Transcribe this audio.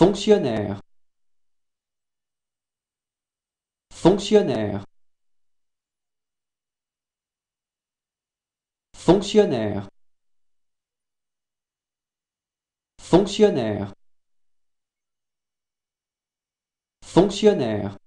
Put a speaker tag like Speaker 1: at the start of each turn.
Speaker 1: fonctionnaire fonctionnaire fonctionnaire fonctionnaire fonctionnaire